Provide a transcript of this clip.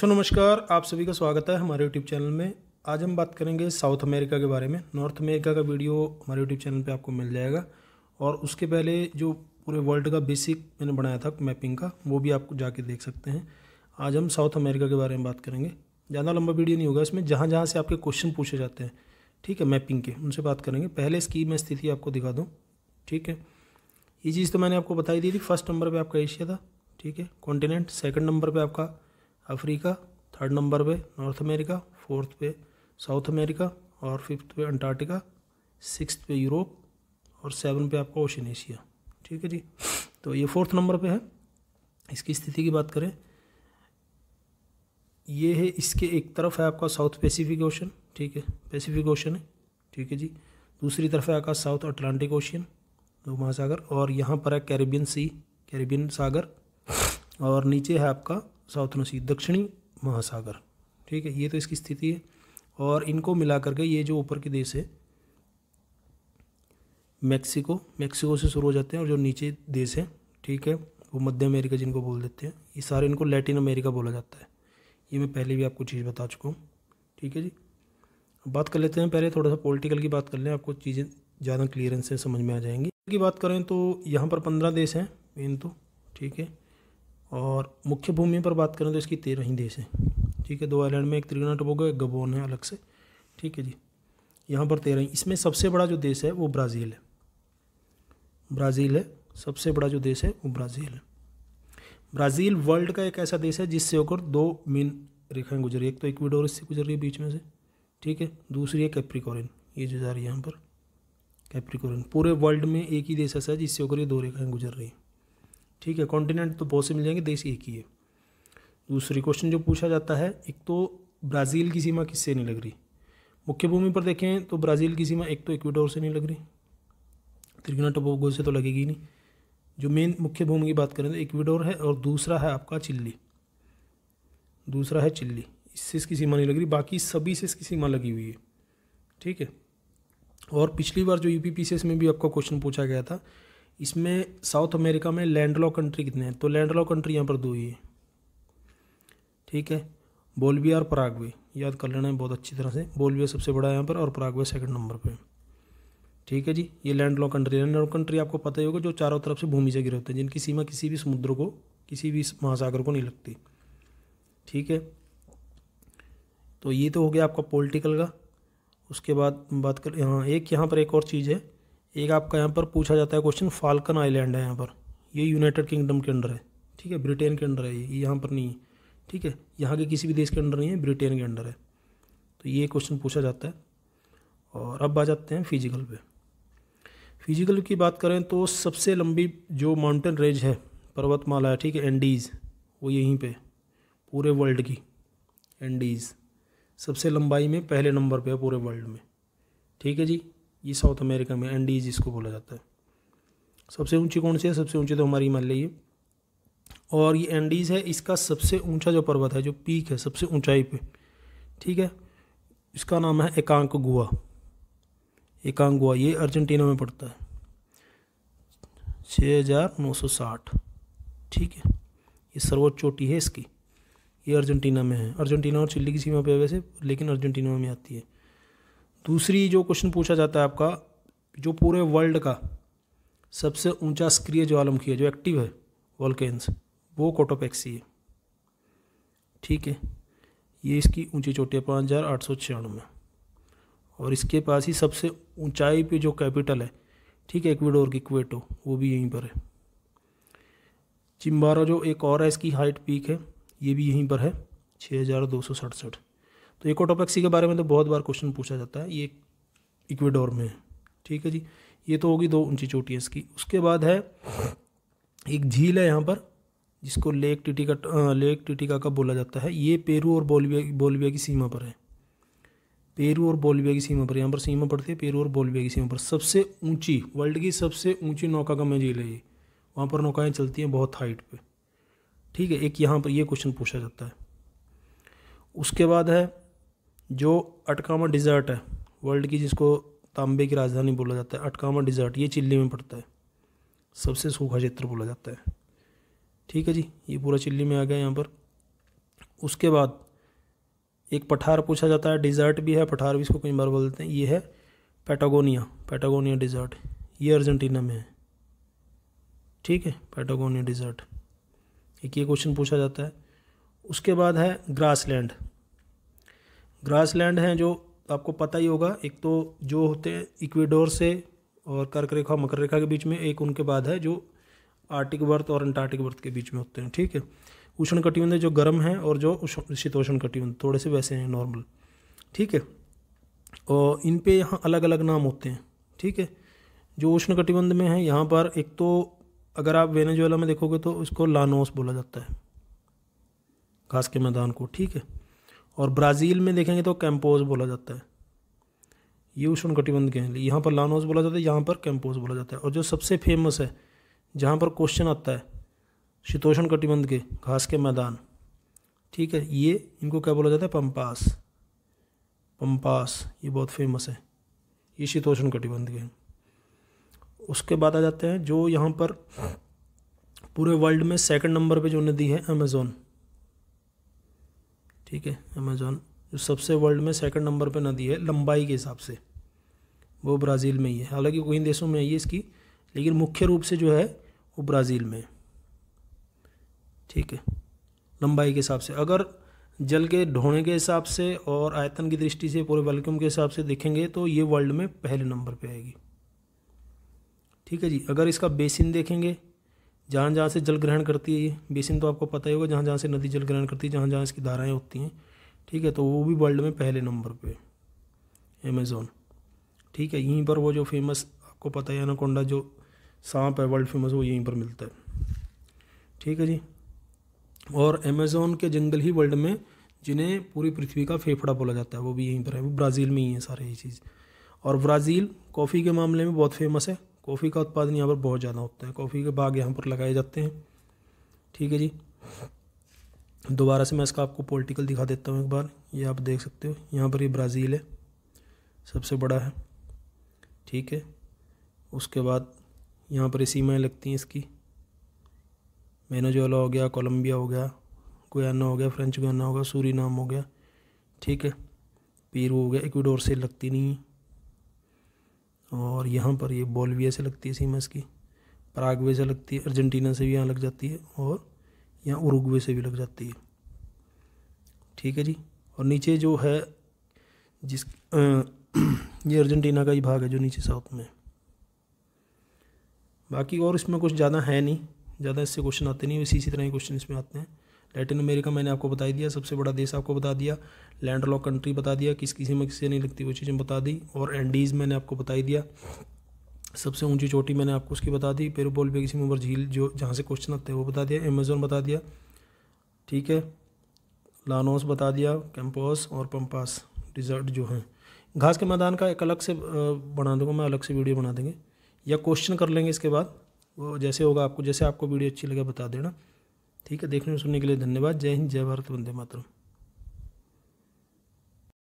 सो नमस्कार आप सभी का स्वागत है हमारे यूट्यूब चैनल में आज हम बात करेंगे साउथ अमेरिका के बारे में नॉर्थ अमेरिका का वीडियो हमारे यूट्यूब चैनल पे आपको मिल जाएगा और उसके पहले जो पूरे वर्ल्ड का बेसिक मैंने बनाया था मैपिंग का वो भी आपको जाके देख सकते हैं आज हम साउथ अमेरिका के बारे में बात करेंगे ज़्यादा लंबा वीडियो नहीं होगा इसमें जहाँ जहाँ से आपके क्वेश्चन पूछे जाते हैं ठीक है मैपिंग के उनसे बात करेंगे पहले इसकी मैं स्थिति आपको दिखा दूँ ठीक है ये चीज़ तो मैंने आपको बताई दी थी फर्स्ट नंबर पर आपका एशिया था ठीक है कॉन्टिनेंट सेकेंड नंबर पर आपका अफ्रीका थर्ड नंबर पे नॉर्थ अमेरिका फोर्थ पे साउथ अमेरिका और फिफ्थ पे अंटार्कटिका सिक्स पे यूरोप और सेवन पे आपका ओशन एशिया ठीक है जी तो ये फोर्थ नंबर पे है इसकी स्थिति की बात करें ये है इसके एक तरफ है आपका साउथ पैसिफिक ओशन ठीक है पैसिफिक ओशन है ठीक है जी दूसरी तरफ है आपका साउथ अटलांटिक ओशियन महासागर और यहाँ पर है कैरेबियन सी कैरेबियन सागर और नीचे है आपका साउथ सी दक्षिणी महासागर ठीक है ये तो इसकी स्थिति है और इनको मिला करके ये जो ऊपर के देश है मैक्सिको मैक्सिको से शुरू हो जाते हैं और जो नीचे देश है ठीक है वो मध्य अमेरिका जिनको बोल देते हैं ये सारे इनको लैटिन अमेरिका बोला जाता है ये मैं पहले भी आपको चीज़ बता चुका हूँ ठीक है जी बात कर लेते हैं पहले थोड़ा सा पॉलिटिकल की बात कर लें आपको चीज़ें ज़्यादा क्लियरेंस से समझ में आ जाएंगी की बात करें तो यहाँ पर पंद्रह देश हैं मेन तो ठीक है और मुख्य भूमि पर बात करें तो इसकी तेरह ही देश हैं ठीक है दो आइलैंड में एक त्रिगुना टोबोगो एक गबोन है अलग से ठीक है जी यहाँ पर तेरह ही इसमें सबसे बड़ा जो देश है वो ब्राज़ील है ब्राज़ील है सबसे बड़ा जो देश है वो ब्राज़ील है ब्राज़ील वर्ल्ड का एक ऐसा देश है जिससे होकर दो मेन रेखाएँ गुजर एक तो इक्विडोर से गुजर रही है बीच में से ठीक है दूसरी है कैप्रिकोरिन ये जो जा रही है यहाँ पर कैप्रिकोरिन पूरे वर्ल्ड में एक ही देश ऐसा है जिससे होकर ये दो रेखाएँ गुजर रही हैं ठीक है कॉन्टिनेंट तो बहुत से मिल जाएंगे देश एक ही है दूसरी क्वेश्चन जो पूछा जाता है एक तो ब्राज़ील की सीमा किससे नहीं लग रही मुख्य भूमि पर देखें तो ब्राज़ील की सीमा एक तो इक्वेडोर से नहीं लग रही त्रिगुना टोपोगो से तो लगेगी नहीं जो मेन मुख्य भूमि की बात करें तो इक्वेडोर है और दूसरा है आपका चिल्ली दूसरा है चिल्ली इससे इसकी सीमा नहीं लग रही बाकी सभी से इसकी सीमा लगी हुई है ठीक है और पिछली बार जो यू पी में भी आपका क्वेश्चन पूछा गया था इसमें साउथ अमेरिका में लैंडलॉ कंट्री कितने हैं तो लैंडलॉ कंट्री यहाँ पर दो ही है ठीक है बोलविया और परागवे याद कर लेना है बहुत अच्छी तरह से बोलविया सबसे बड़ा है यहाँ पर और परागवे सेकंड नंबर पे ठीक है जी ये land lock country land lock country आपको पता ही होगा जो चारों तरफ से भूमि से गिरे होते हैं जिनकी सीमा किसी भी समुद्र को किसी भी महासागर को नहीं लगती ठीक है तो ये तो हो गया आपका पोलिटिकल का उसके बाद बात कर यहाँ एक यहाँ पर एक और चीज़ है एक आपका यहाँ पर पूछा जाता है क्वेश्चन फाल्कन आइलैंड है यहाँ पर ये यूनाइटेड किंगडम के अंडर है ठीक है ब्रिटेन के अंडर है ये यहाँ पर नहीं है ठीक है यहाँ के किसी भी देश के अंडर नहीं है ब्रिटेन के अंडर है तो ये क्वेश्चन पूछा जाता है और अब आ जाते हैं फिजिकल पे फिजिकल की बात करें तो सबसे लंबी जो माउंटेन रेंज है पर्वतमाला है ठीक है एंडीज़ वो यहीं पे पूरे वर्ल्ड की एंडीज़ सबसे लंबाई में पहले नंबर पे है पूरे वर्ल्ड में ठीक है जी ये साउथ अमेरिका में एंडीज इसको बोला जाता है सबसे ऊंची कौन सी है सबसे ऊंची तो हमारी हिमालय है और ये एंडीज है इसका सबसे ऊंचा जो पर्वत है जो पीक है सबसे ऊंचाई पे ठीक है इसका नाम है एकांक गुआ एकांक गुआ ये अर्जेंटीना में पड़ता है छः हज़ार नौ सौ साठ ठीक है ये सर्वोच्च चोटी है इसकी ये अर्जेंटीना में है अर्जेंटीना और चिल्ली की सीमा पे वैसे लेकिन अर्जेंटीना में आती है दूसरी जो क्वेश्चन पूछा जाता है आपका जो पूरे वर्ल्ड का सबसे ऊंचा सक्रिय ज्वालामुखी है जो एक्टिव है वॉल्केन्स वो कोटोपैक्सी है ठीक है ये इसकी ऊंची चोटी है पाँच हज़ार आठ सौ छियानवे और इसके पास ही सबसे ऊंचाई पे जो कैपिटल है ठीक है इक्वेडोर की क्वेटो वो भी यहीं पर है चिम्बारा जो एक और है इसकी हाइट पीक है ये भी यहीं पर है छः हज़ार दो सौ सड़सठ तो इकोटोपैक्सी के बारे में तो बहुत बार क्वेश्चन पूछा जाता है ये इक्वेडोर में है ठीक है जी ये तो होगी दो ऊंची चोटियाँ इसकी उसके बाद है एक झील है यहाँ पर जिसको लेक टिटिका लेक टिटिका का बोला जाता है ये पेरू और बोलविया बोलविया की सीमा पर है पेरू और बोलविया की सीमा पर यहाँ पर सीमा पड़ती है पेरू और बोलविया की सीमा पर सबसे ऊंची वर्ल्ड की सबसे ऊंची नौका का मैं झील है ये वहाँ पर नौकाएँ चलती हैं बहुत हाइट पर ठीक है एक यहाँ पर ये क्वेश्चन पूछा जाता है उसके बाद है जो अटकामा डिज़र्ट है वर्ल्ड की जिसको तांबे की राजधानी बोला जाता है अटकामा डिज़र्ट ये चिल्ली में पड़ता है सबसे सूखा क्षेत्र बोला जाता है ठीक है जी ये पूरा चिल्ली में आ गया यहाँ पर उसके बाद एक पठार पूछा जाता है डिज़र्ट भी है पठार भी इसको कई बार बोल देते हैं ये है पैटागोनिया पैटागोनिया डिज़र्ट ये अर्जेंटीना में है ठीक है पैटागोनिया डिज़र्ट एक ये क्वेश्चन पूछा जाता है उसके बाद है ग्रासलैंड ग्रास लैंड हैं जो आपको पता ही होगा एक तो जो होते हैं इक्वेडोर से और कर्क रेखा मकर रेखा के बीच में एक उनके बाद है जो आर्टिक वर्त और अंटार्कटिक वर्त के बीच में होते हैं ठीक है उष्ण कटिबंध जो गर्म हैं और जो शीतोष्ण कटिबंध थोड़े से वैसे हैं नॉर्मल ठीक है और इन पे यहाँ अलग अलग नाम होते हैं ठीक है जो उष्ण कटिबंध में है यहाँ पर एक तो अगर आप वेनेजुएला में देखोगे तो इसको लानोस बोला जाता है घास के मैदान को ठीक है और ब्राज़ील में देखेंगे तो कैम्पोज बोला जाता है ये उष्ण कटिबंध के हैं यहाँ पर लानोज बोला जाता है यहाँ पर कैम्पोज बोला जाता है और जो सबसे फेमस है जहाँ पर क्वेश्चन आता है शीतोषण कटिबंध के घास के मैदान ठीक है ये इनको क्या बोला जाता है पंपास पंपास ये बहुत फेमस है ये शीतोषण कटिबंध के उसके बाद आ जाते हैं जो यहाँ पर पूरे वर्ल्ड में सेकंड नंबर पे जो नदी है अमेज़ोन ठीक है अमेजोन जो सबसे वर्ल्ड में सेकंड नंबर पे नदी है लंबाई के हिसाब से वो ब्राज़ील में ही है हालांकि कई देशों में आई है इसकी लेकिन मुख्य रूप से जो है वो ब्राज़ील में है ठीक है लंबाई के हिसाब से अगर जल के ढोने के हिसाब से और आयतन की दृष्टि से पूरे वॉल्यूम के हिसाब से देखेंगे तो ये वर्ल्ड में पहले नंबर पे आएगी ठीक है जी अगर इसका बेसिन देखेंगे जहाँ जहाँ से जल ग्रहण करती है बेसिन तो आपको पता ही होगा जहाँ जहाँ से नदी जल ग्रहण करती है जहाँ जहाँ इसकी धाराएँ होती हैं ठीक है तो वो भी वर्ल्ड में पहले नंबर पर अमेज़ोन ठीक है यहीं पर वो जो फेमस आपको पता है अनाकोंडा जो सांप है वर्ल्ड फेमस वो यहीं पर मिलता है ठीक है जी और अमेज़ोन के जंगल ही वर्ल्ड में जिन्हें पूरी पृथ्वी का फेफड़ा बोला जाता है वो भी यहीं पर है वो ब्राज़ील में ही है सारे ये चीज़ और ब्राज़ील कॉफ़ी के मामले में बहुत फेमस है कॉफ़ी का उत्पादन यहाँ पर बहुत ज़्यादा होता है कॉफ़ी के बाग यहाँ पर लगाए जाते हैं ठीक है जी दोबारा से मैं इसका आपको पॉलिटिकल दिखा देता हूँ एक बार ये आप देख सकते हो यहाँ पर ये ब्राज़ील है सबसे बड़ा है ठीक है उसके बाद यहाँ पर सीमाएँ लगती हैं इसकी मेनोजोला हो गया कोलम्बिया हो गया गुयाना हो गया फ्रेंच गुयाना हो गया सूरी हो गया ठीक है पीरू हो गया इक्विडोर से लगती नहीं है और यहाँ पर ये बोलविया से लगती है सीमा इसकी प्रागवे से लगती है अर्जेंटीना से भी यहाँ लग जाती है और यहाँ उरुग्वे से भी लग जाती है ठीक है जी और नीचे जो है जिस आ, ये अर्जेंटीना का ही भाग है जो नीचे साउथ में बाकी और इसमें कुछ ज़्यादा है नहीं ज़्यादा इससे क्वेश्चन आते नहीं इसी तरह के क्वेश्चन इसमें आते हैं लैटिन अमेरिका मैंने आपको बता दिया सबसे बड़ा देश आपको बता दिया लैंड लॉक कंट्री बता दिया किस किसी में किसी नहीं लगती वो चीज़ें बता दी और एंडीज़ मैंने आपको बता ही दिया सबसे ऊंची चोटी मैंने आपको उसकी बता दी पेरूबोल बेगसीमुबर झील जो जहाँ से क्वेश्चन आते हैं वो बता दिया अमेजोन बता दिया ठीक है लानोस बता दिया कैंपोस और पम्पास डिज़र्ट जो हैं घास के मैदान का एक अलग से बना दूँगा मैं अलग से वीडियो बना देंगे या क्वेश्चन कर लेंगे इसके बाद वो जैसे होगा आपको जैसे आपको वीडियो अच्छी लगे बता देना ठीक है देखने सुनने के लिए धन्यवाद जय हिंद जय भारत वंदे मातरम